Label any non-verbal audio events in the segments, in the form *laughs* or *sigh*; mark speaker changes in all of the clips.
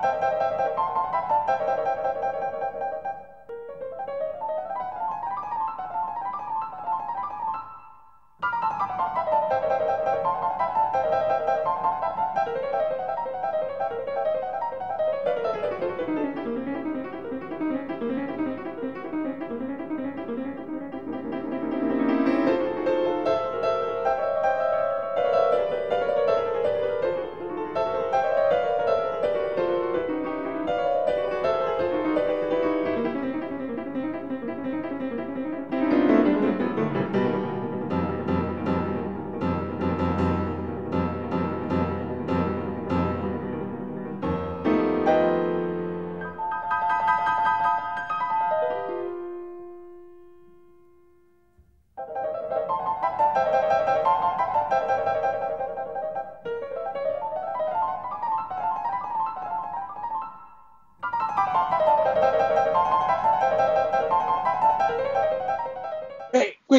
Speaker 1: Thank you.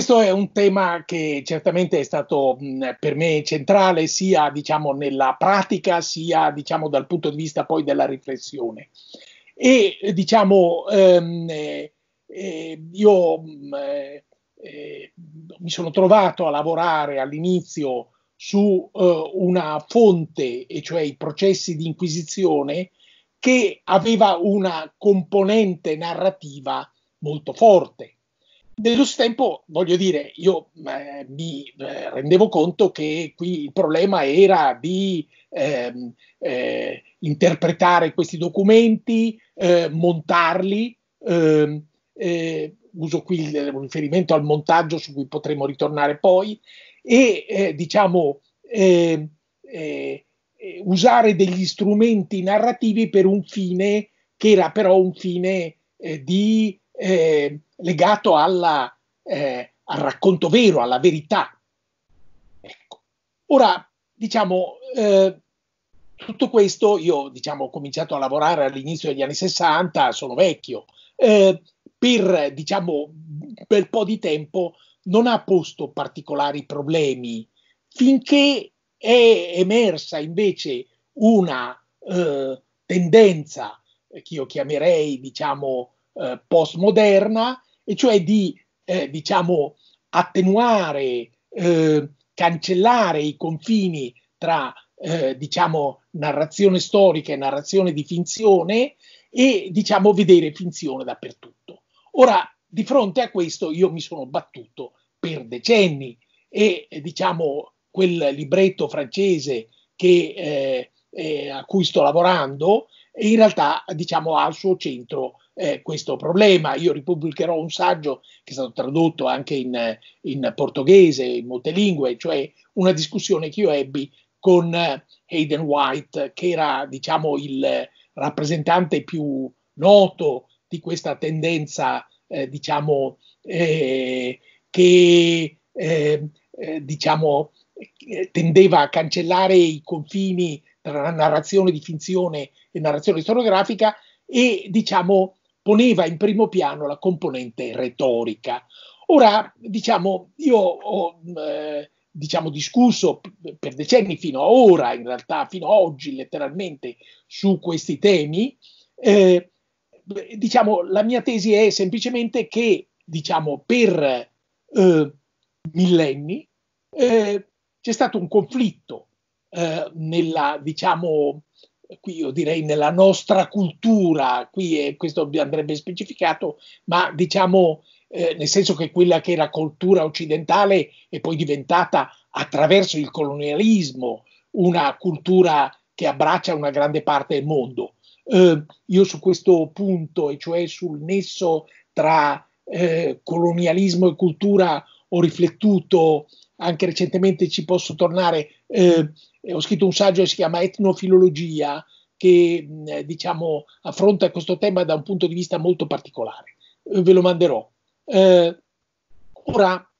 Speaker 1: questo è un tema che certamente è stato mh, per me centrale sia diciamo, nella pratica sia diciamo, dal punto di vista poi della riflessione. E diciamo, ehm, eh, eh io mh, eh, eh, mi sono trovato a lavorare all'inizio su eh, una fonte, e cioè i processi di inquisizione, che aveva una componente narrativa molto forte nello stesso tempo, voglio dire, io eh, mi eh, rendevo conto che qui il problema era di ehm, eh, interpretare questi documenti, eh, montarli. Ehm, eh, uso qui il, un riferimento al montaggio su cui potremo ritornare poi, e eh, diciamo ehm, usare degli strumenti narrativi per un fine che era però un fine di legato alla, eh, al racconto vero, alla verità. Ecco. Ora, diciamo, eh, tutto questo, io diciamo, ho cominciato a lavorare all'inizio degli anni 60, sono vecchio, eh, per diciamo, un bel po' di tempo non ha posto particolari problemi, finché è emersa invece una eh, tendenza eh, che io chiamerei diciamo, eh, postmoderna e cioè di eh, diciamo, attenuare, eh, cancellare i confini tra eh, diciamo, narrazione storica e narrazione di finzione e diciamo, vedere finzione dappertutto. Ora, di fronte a questo io mi sono battuto per decenni e diciamo quel libretto francese che, eh, eh, a cui sto lavorando in realtà diciamo, ha al suo centro eh, questo problema. Io ripubblicherò un saggio che è stato tradotto anche in, in portoghese, in molte lingue, cioè una discussione che io ebbi con Hayden White, che era diciamo il rappresentante più noto di questa tendenza, eh, diciamo, eh, che eh, eh diciamo, eh, tendeva a cancellare i confini tra narrazione di finzione e narrazione storiografica e diciamo poneva in primo piano la componente retorica. Ora, diciamo, io ho eh, diciamo, discusso per decenni fino a ora, in realtà fino a oggi letteralmente, su questi temi. Eh, diciamo, la mia tesi è semplicemente che, diciamo, per eh, millenni eh, c'è stato un conflitto eh, nella, diciamo, qui io direi nella nostra cultura, qui è, questo andrebbe specificato, ma diciamo eh, nel senso che quella che era cultura occidentale è poi diventata attraverso il colonialismo una cultura che abbraccia una grande parte del mondo. Eh, io su questo punto, e cioè sul nesso tra eh, colonialismo e cultura, ho riflettuto anche recentemente ci posso tornare, eh, eh ho scritto un saggio che si chiama Etnofilologia, che eh, diciamo, affronta questo tema da un punto di vista molto particolare. Eh, ve lo manderò. Eh, ora,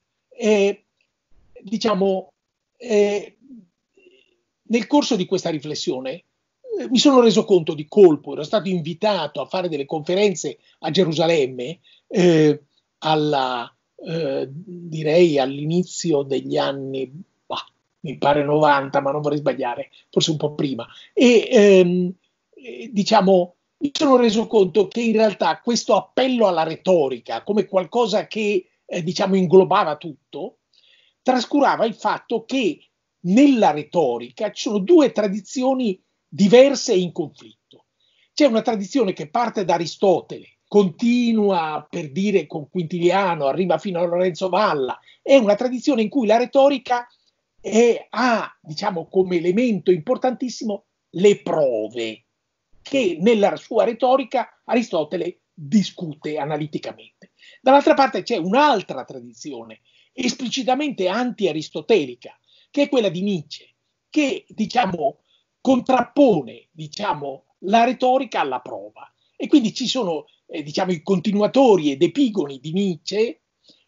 Speaker 1: diciamo, nel corso di questa riflessione mi sono reso conto di colpo, ero stato invitato a fare delle conferenze a Gerusalemme alla eh, direi all'inizio degli anni, bah, mi pare 90, ma non vorrei sbagliare, forse un po' prima. E ehm, diciamo, mi sono reso conto che in realtà questo appello alla retorica come qualcosa che eh, diciamo inglobava tutto, trascurava il fatto che nella retorica ci sono due tradizioni diverse e in conflitto. C'è una tradizione che parte da Aristotele continua per dire con Quintiliano, arriva fino a Lorenzo Valla, è una tradizione in cui la retorica è, ha diciamo, come elemento importantissimo le prove che nella sua retorica Aristotele discute analiticamente. Dall'altra parte c'è un'altra tradizione esplicitamente anti-aristotelica, che è quella di Nietzsche, che diciamo, contrappone diciamo, la retorica alla prova. E quindi ci sono eh, diciamo, i continuatori ed epigoni di Nietzsche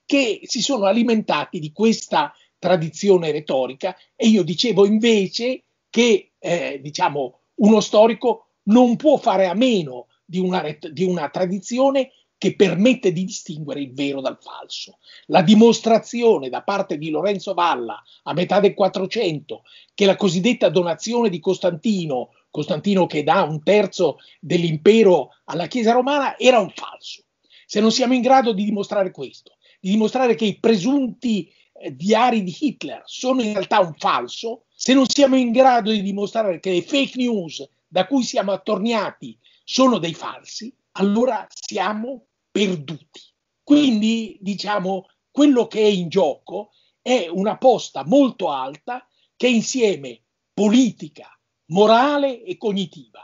Speaker 1: che si sono alimentati di questa tradizione retorica e io dicevo invece che eh, diciamo, uno storico non può fare a meno di una, di una tradizione che permette di distinguere il vero dal falso. La dimostrazione da parte di Lorenzo Valla a metà del Quattrocento che la cosiddetta donazione di Costantino Costantino che dà un terzo dell'impero alla Chiesa romana, era un falso. Se non siamo in grado di dimostrare questo, di dimostrare che i presunti eh, diari di Hitler sono in realtà un falso, se non siamo in grado di dimostrare che le fake news da cui siamo attorniati sono dei falsi, allora siamo perduti. Quindi, diciamo, quello che è in gioco è una posta molto alta che insieme politica, morale e cognitiva.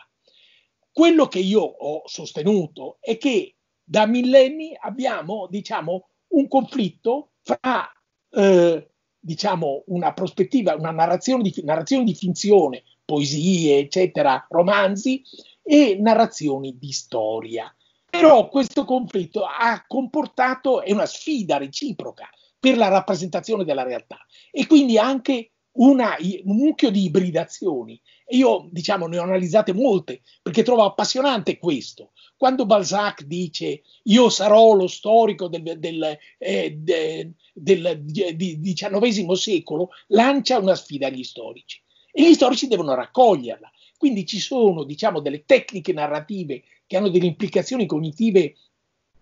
Speaker 1: Quello che io ho sostenuto è che da millenni abbiamo, diciamo, un conflitto fra, eh, diciamo, una prospettiva, una narrazione di, narrazione di finzione, poesie, eccetera, romanzi e narrazioni di storia. Però questo conflitto ha comportato, è una sfida reciproca per la rappresentazione della realtà e quindi anche una, un mucchio di ibridazioni io, diciamo, ne ho analizzate molte perché trovo appassionante questo. Quando Balzac dice io sarò lo storico del, del, eh, de, del di, XIX secolo, lancia una sfida agli storici e gli storici devono raccoglierla. Quindi ci sono, diciamo, delle tecniche narrative che hanno delle implicazioni cognitive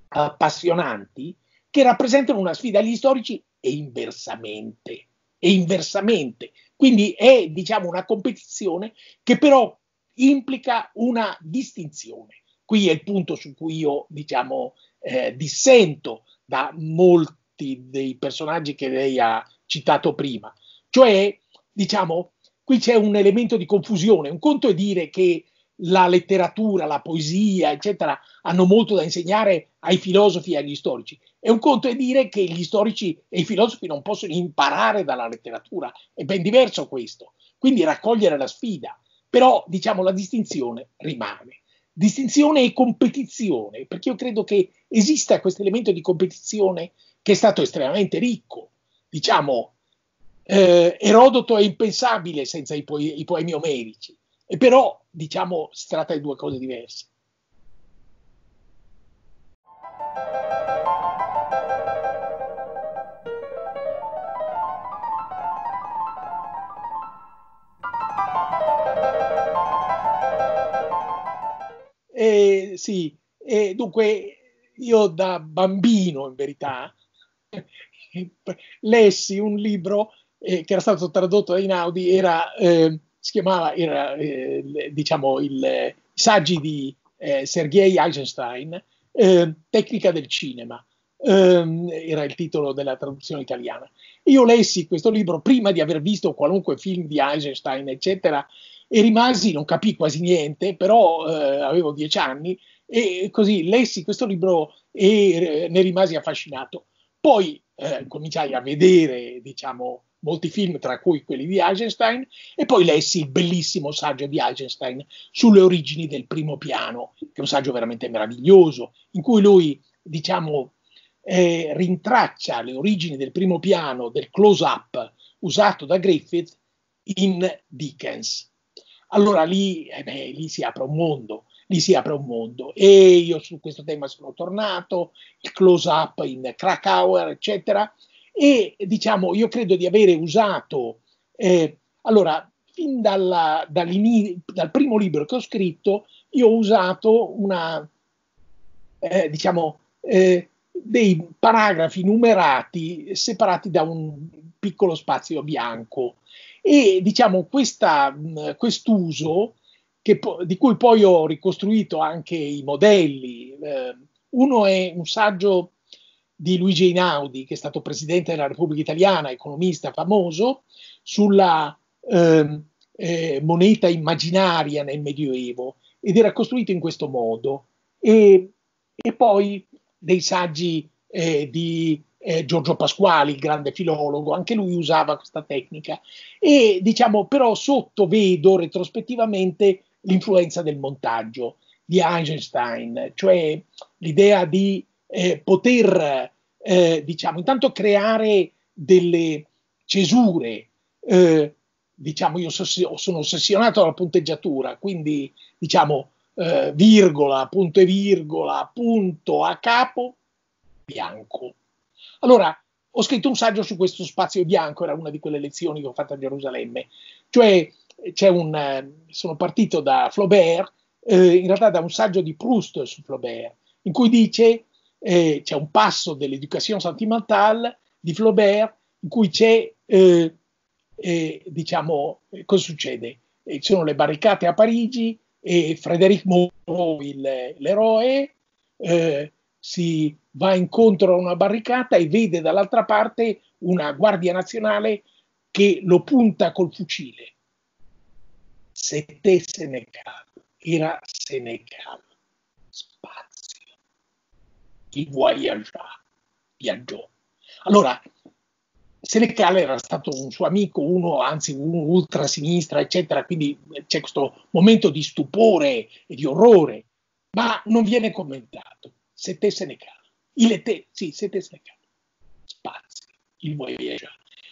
Speaker 1: appassionanti che rappresentano una sfida agli storici e inversamente e inversamente. Quindi è diciamo, una competizione che però implica una distinzione. Qui è il punto su cui io diciamo, eh, dissento da molti dei personaggi che lei ha citato prima. Cioè, diciamo, qui c'è un elemento di confusione. Un conto è dire che la letteratura, la poesia, eccetera, hanno molto da insegnare ai filosofi e agli storici. E un conto è dire che gli storici e i filosofi non possono imparare dalla letteratura, è ben diverso questo. Quindi raccogliere la sfida, però diciamo la distinzione rimane. Distinzione e competizione, perché io credo che esista questo elemento di competizione che è stato estremamente ricco. Diciamo, eh, Erodoto è impensabile senza i, po- i poemi omerici e però, diciamo, si tratta di due cose diverse. Eh, sì, eh, dunque io da bambino in verità *laughs* lessi un libro eh, che era stato tradotto da Inaudi, era eh, si chiamava era, eh, diciamo il saggi di eh, Sergei Eisenstein, ehm, Tecnica del cinema, ehm, era il titolo della traduzione italiana. Io lessi questo libro prima di aver visto qualunque film di Eisenstein, eccetera, e rimasi, non capì quasi niente, però eh, avevo dieci anni e così lessi questo libro e eh, ne rimasi affascinato. Poi eh, cominciai a vedere, diciamo, molti film, tra cui quelli di Eisenstein, e poi lessi il bellissimo saggio di Eisenstein sulle origini del primo piano, che è un saggio veramente meraviglioso, in cui lui, diciamo, eh, rintraccia le origini del primo piano, del close-up usato da Griffith in Dickens. Allora lì, eh beh, lì si apre un mondo, lì si apre un mondo. E io su questo tema sono tornato, il close-up in Krakauer, eccetera e diciamo, io credo di avere usato, eh, allora, fin dalla, dal primo libro che ho scritto, io ho usato una, eh, diciamo, eh, dei paragrafi numerati separati da un piccolo spazio bianco. E diciamo, questa, mh, quest'uso, che, di cui poi ho ricostruito anche i modelli, eh, uno è un saggio di Luigi Einaudi, che è stato presidente della Repubblica Italiana, economista famoso, sulla eh, eh, moneta immaginaria nel Medioevo ed era costruito in questo modo. E, e poi dei saggi eh, di eh, Giorgio Pasquali, il grande filologo, anche lui usava questa tecnica. E diciamo, però sotto vedo retrospettivamente l'influenza del montaggio di Einstein, cioè l'idea di eh, poter, eh, diciamo, intanto creare delle cesure. Eh, diciamo, io sono ossessionato dalla punteggiatura, quindi, diciamo, eh, virgola, punto e virgola, punto a capo, bianco. Allora, ho scritto un saggio su questo spazio bianco, era una di quelle lezioni che ho fatto a Gerusalemme, cioè un, eh, sono partito da Flaubert, eh, in realtà da un saggio di Proust su Flaubert, in cui dice eh, c'è un passo dell'Education Sentimentale di Flaubert in cui c'è, eh, eh, diciamo, eh, cosa succede? Eh, ci sono le barricate a Parigi e Frédéric Moreau, l'eroe, eh, si va incontro a una barricata e vede dall'altra parte una guardia nazionale che lo punta col fucile. Se te Senegal, era Senegal, spara chi voyagea, viaggiò. Allora, Senecal era stato un suo amico, uno, anzi un ultrasinistra, eccetera, quindi eh, c'è questo momento di stupore e di orrore, ma non viene commentato. Sete Senecal, il ete, sì, sette Senecal, spazi, il voyagea.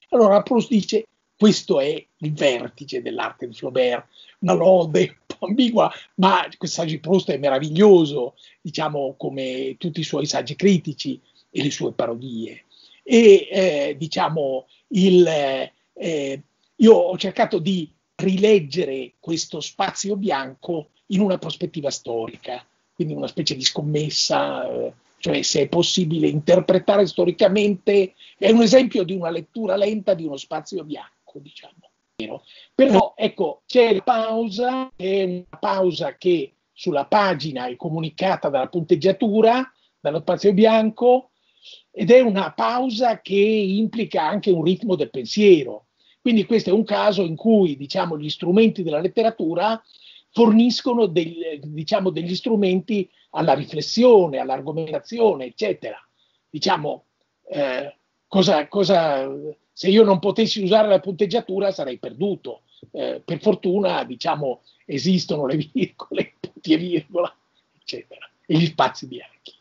Speaker 1: Allora Proust dice, questo è il vertice dell'arte di Flaubert, una lode un *laughs* po' ambigua, ma questo saggio di Proust è meraviglioso, diciamo come tutti i suoi saggi critici e le sue parodie. E eh, diciamo, il, eh, eh io ho cercato di rileggere questo spazio bianco in una prospettiva storica, quindi una specie di scommessa, eh, cioè se è possibile interpretare storicamente, è un esempio di una lettura lenta di uno spazio bianco, diciamo meno. Però ecco, c'è la pausa, è una pausa che sulla pagina è comunicata dalla punteggiatura, dallo spazio bianco, ed è una pausa che implica anche un ritmo del pensiero. Quindi questo è un caso in cui diciamo, gli strumenti della letteratura forniscono del, diciamo, degli strumenti alla riflessione, all'argomentazione, eccetera. Diciamo, eh, cosa, cosa, se io non potessi usare la punteggiatura sarei perduto. Eh, per fortuna, diciamo, esistono le *laughs* virgole, punti e virgola, eccetera, e gli spazi bianchi.